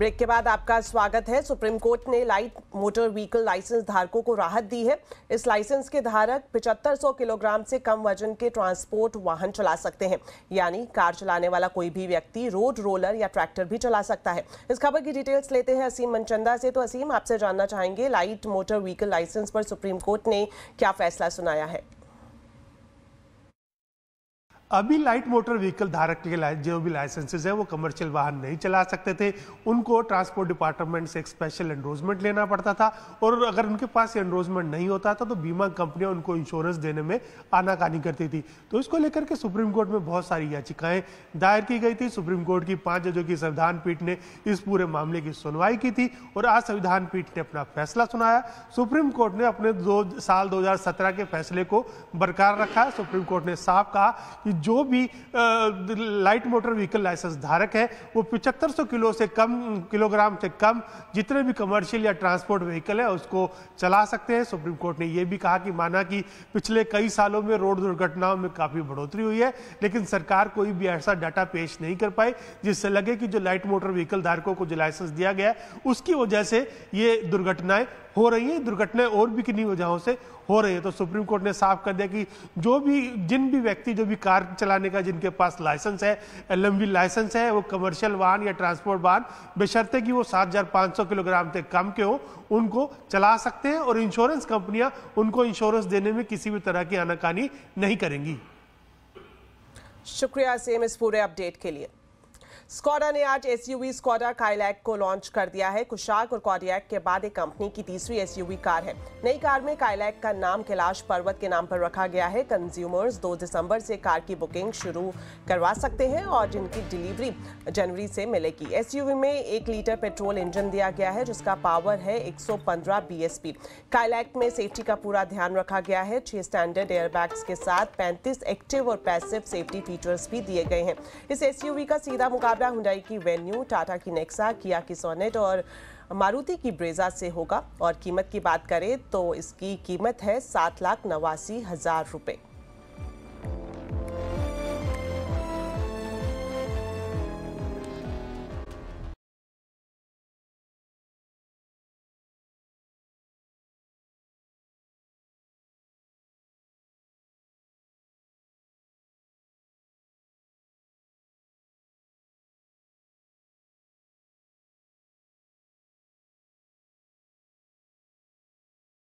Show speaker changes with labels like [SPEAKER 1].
[SPEAKER 1] break के बाद आपका स्वागत है सुप्रीम कोर्ट ने लाइट मोटर व्हीकल लाइसेंस धारकों को राहत दी है इस लाइसेंस के धारक 7500 किलोग्राम से कम वजन के ट्रांसपोर्ट वाहन चला सकते हैं यानी कार चलाने वाला कोई भी व्यक्ति रोड रोलर या ट्रैक्टर भी चला सकता है इस खबर की डिटेल्स लेते हैं असीम मनचंदा से तो असीम आपसे जानना चाहेंगे लाइट मोटर व्हीकल लाइसेंस पर सुप्रीम कोर्ट ने क्या फैसला सुनाया है
[SPEAKER 2] अभी लाइट मोटर व्हीकल धारक के जो भी लाइसेंसेज है वो कमर्शियल वाहन नहीं चला सकते थे उनको ट्रांसपोर्ट डिपार्टमेंट से एक स्पेशल एनरोजमेंट लेना पड़ता था और अगर उनके पास एनरोजमेंट नहीं होता था तो बीमा कंपनियां उनको इंश्योरेंस देने में आनाकानी करती थी तो इसको लेकर के सुप्रीम कोर्ट में बहुत सारी याचिकाएं दायर की गई थी सुप्रीम कोर्ट की पांच जजों की संविधान पीठ ने इस पूरे मामले की सुनवाई की थी और आज संविधान पीठ ने अपना फैसला सुनाया सुप्रीम कोर्ट ने अपने दो साल दो के फैसले को बरकरार रखा सुप्रीम कोर्ट ने साफ कहा कि जो भी लाइट मोटर व्हीकल लाइसेंस धारक है वो पिचहत्तर किलो से कम किलोग्राम से कम जितने भी कमर्शियल या ट्रांसपोर्ट व्हीकल है उसको चला सकते हैं सुप्रीम कोर्ट ने यह भी कहा कि माना कि पिछले कई सालों में रोड दुर्घटनाओं में काफ़ी बढ़ोतरी हुई है लेकिन सरकार कोई भी ऐसा डाटा पेश नहीं कर पाई जिससे लगे कि जो लाइट मोटर व्हीकल धारकों को जो लाइसेंस दिया गया उसकी वजह से ये दुर्घटनाएं हो रही है दुर्घटनाएं और भी किन्हीं वजहों से हो रही है तो सुप्रीम कोर्ट ने साफ कर दिया कि जो भी जिन भी व्यक्ति जो भी कार चलाने का जिनके पास लाइसेंस है एल लाइसेंस है वो कमर्शियल वाहन या ट्रांसपोर्ट वाहन बेशर्ते कि वो 7,500 किलोग्राम से कम के हो उनको चला सकते हैं और इंश्योरेंस कंपनियां उनको इंश्योरेंस देने में किसी भी तरह की आनाकानी नहीं करेंगी
[SPEAKER 1] शुक्रिया सेम इस पूरे अपडेट के लिए स्कॉडा ने आज एस एसयूवी स्कॉडा काइलैक को लॉन्च कर दिया है कुशाक और कॉडियक के बाद एक कंपनी की तीसरी एसयूवी कार है नई कार में काइलैक का नाम कैलाश पर्वत के नाम पर रखा गया है कंज्यूमर्स 2 दिसंबर से कार की बुकिंग शुरू करवा सकते हैं और जिनकी डिलीवरी जनवरी से मिलेगी वी में एक लीटर पेट्रोल इंजन दिया गया है जिसका पावर है एस पी काइलैक में सेफ्टी का पूरा ध्यान रखा गया है छह स्टैंडर्ड एयरबैग्स के साथ पैंतीस एक्टिव और पैसिव सेफ्टी फीचर्स भी दिए गए हैं इस एसयूवी का सीधा मुकाबला मुकाबला हुंडई की वेन्यू टाटा की नेक्सा किया की सोनेट और मारुति की ब्रेजा से होगा और कीमत की बात करें तो इसकी कीमत है सात लाख नवासी हज़ार रुपये